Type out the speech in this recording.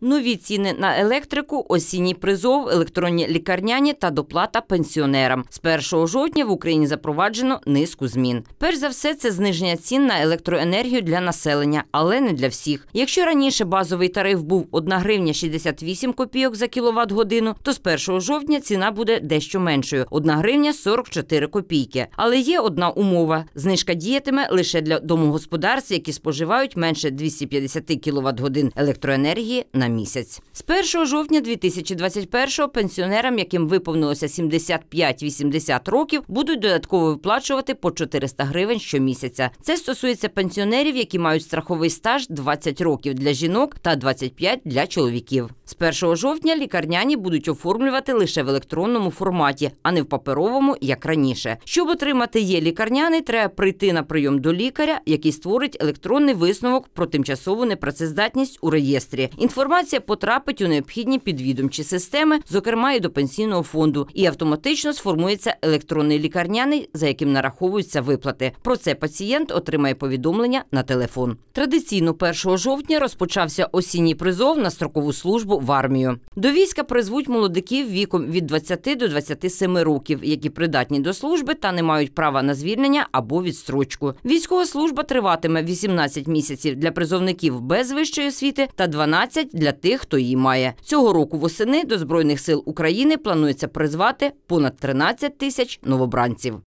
Нові ціни на електрику, осінній призов, електронні лікарняні та доплата пенсіонерам. З 1 жовтня в Україні запроваджено низку змін. Перш за все, це зниження цін на електроенергію для населення, але не для всіх. Якщо раніше базовий тариф був 1 гривня 68 копійок за кіловат годину, то з 1 жовтня ціна буде дещо меншою 1 гривня 44 копійки. Але є одна умова: знижка діятиме лише для домогосподарств, які споживають менше 250 кіловат годин електроенергії на місяць. З 1 жовтня 2021-го пенсіонерам, яким виповнилося 75-80 років, будуть додатково виплачувати по 400 гривень щомісяця. Це стосується пенсіонерів, які мають страховий стаж 20 років для жінок та 25 для чоловіків. З 1 жовтня лікарняні будуть оформлювати лише в електронному форматі, а не в паперовому, як раніше. Щоб отримати є лікарняний, треба прийти на прийом до лікаря, який створить електронний висновок про тимчасову непрацездатність у реєстрі. Інформація інформація потрапить у необхідні підвідомчі системи, зокрема і до пенсійного фонду, і автоматично сформується електронний лікарняний, за яким нараховуються виплати. Про це пацієнт отримає повідомлення на телефон. Традиційно 1 жовтня розпочався осінній призов на строкову службу в армію. До війська призвуть молодиків віком від 20 до 27 років, які придатні до служби та не мають права на звільнення або відстрочку. Військова служба триватиме 18 місяців для призовників без вищої освіти та 12 для для тих, хто її має. Цього року восени до Збройних сил України планується призвати понад 13 тисяч новобранців.